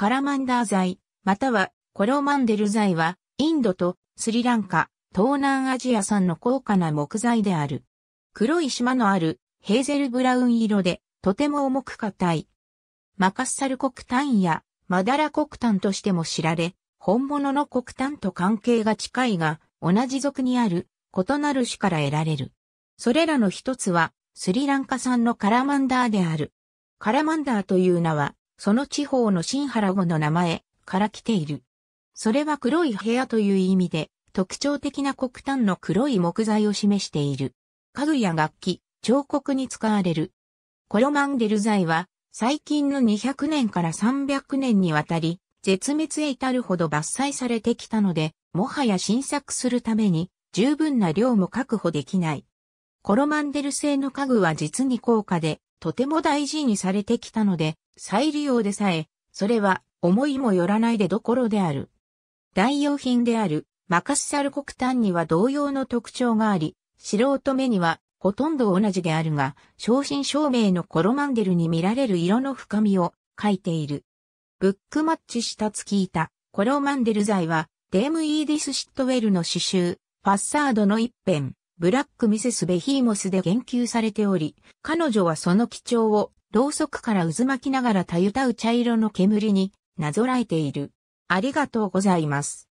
カラマンダー剤、またはコロマンデル剤は、インドとスリランカ、東南アジア産の高価な木材である。黒い島のあるヘーゼルブラウン色で、とても重く硬い。マカッサル黒炭やマダラ黒炭としても知られ、本物の黒炭と関係が近いが、同じ族にある異なる種から得られる。それらの一つは、スリランカ産のカラマンダーである。カラマンダーという名は、その地方の新原語の名前から来ている。それは黒い部屋という意味で、特徴的な黒炭の黒い木材を示している。家具や楽器、彫刻に使われる。コロマンデル材は、最近の200年から300年にわたり、絶滅へ至るほど伐採されてきたので、もはや新作するために、十分な量も確保できない。コロマンデル製の家具は実に高価で、とても大事にされてきたので、再利用でさえ、それは思いもよらないでどころである。代用品であるマカスサル黒炭には同様の特徴があり、素人目にはほとんど同じであるが、正真正銘のコロマンデルに見られる色の深みを書いている。ブックマッチした月板、コロマンデル材は、デーム・イーディス・シットウェルの詩集、ファッサードの一辺、ブラックミセスベヒーモスで言及されており、彼女はその基調をろうそくから渦巻きながらたゆたう茶色の煙になぞらえている。ありがとうございます。